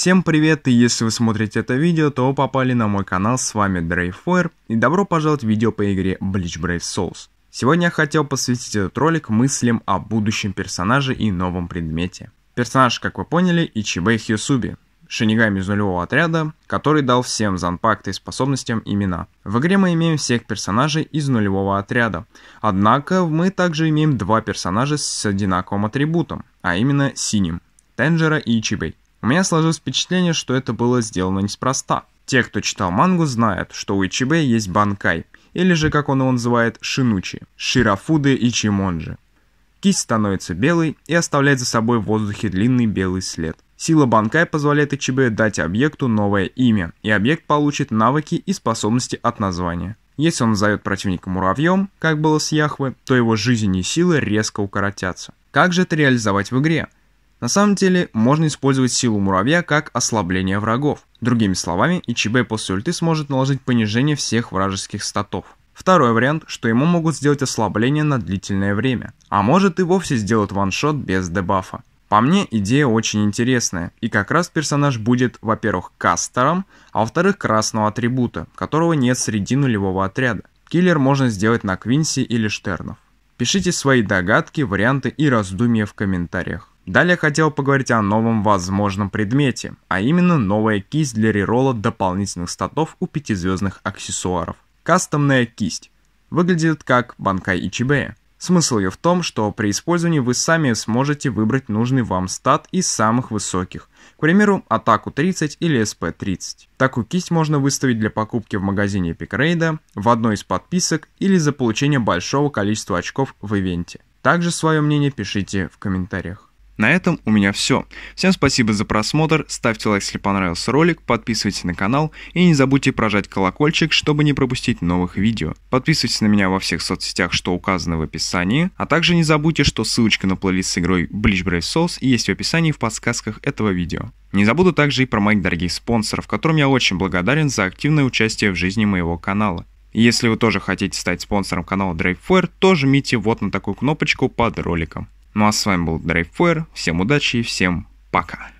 Всем привет, и если вы смотрите это видео, то попали на мой канал, с вами Дрейфойр, и добро пожаловать в видео по игре Bleach Brave Souls. Сегодня я хотел посвятить этот ролик мыслям о будущем персонаже и новом предмете. Персонаж, как вы поняли, Ичибэ Хьюсуби, шинигами из нулевого отряда, который дал всем занпакты и способностям имена. В игре мы имеем всех персонажей из нулевого отряда, однако мы также имеем два персонажа с одинаковым атрибутом, а именно синим, Тенджера и Ичибэй. У меня сложилось впечатление, что это было сделано неспроста. Те, кто читал мангу, знают, что у Ичибе есть банкай, или же, как он его называет, шинучи, ширафуды и чимонджи. Кисть становится белой и оставляет за собой в воздухе длинный белый след. Сила банкай позволяет Ичибе дать объекту новое имя, и объект получит навыки и способности от названия. Если он назовет противника муравьем, как было с Яхвы, то его жизнь и силы резко укоротятся. Как же это реализовать в игре? На самом деле, можно использовать силу муравья как ослабление врагов. Другими словами, ИЧБ после ульты сможет наложить понижение всех вражеских статов. Второй вариант, что ему могут сделать ослабление на длительное время, а может и вовсе сделать ваншот без дебафа. По мне, идея очень интересная, и как раз персонаж будет, во-первых, кастером, а во-вторых, красного атрибута, которого нет среди нулевого отряда. Киллер можно сделать на Квинси или Штернов. Пишите свои догадки, варианты и раздумья в комментариях. Далее хотел поговорить о новом возможном предмете, а именно новая кисть для рерола дополнительных статов у пятизвездных аксессуаров. Кастомная кисть. Выглядит как банкай Ичибея. Смысл ее в том, что при использовании вы сами сможете выбрать нужный вам стат из самых высоких, к примеру, атаку 30 или СП-30. Такую кисть можно выставить для покупки в магазине Эпикрейда, в одной из подписок или за получение большого количества очков в ивенте. Также свое мнение пишите в комментариях. На этом у меня все. Всем спасибо за просмотр, ставьте лайк, если понравился ролик, подписывайтесь на канал и не забудьте прожать колокольчик, чтобы не пропустить новых видео. Подписывайтесь на меня во всех соцсетях, что указано в описании, а также не забудьте, что ссылочка на плейлист с игрой Bleach Brave Souls есть в описании в подсказках этого видео. Не забуду также и про моих дорогих спонсоров, которым я очень благодарен за активное участие в жизни моего канала. Если вы тоже хотите стать спонсором канала DraveFire, то жмите вот на такую кнопочку под роликом. Ну а с вами был Драйв Фуэр. Всем удачи и всем пока.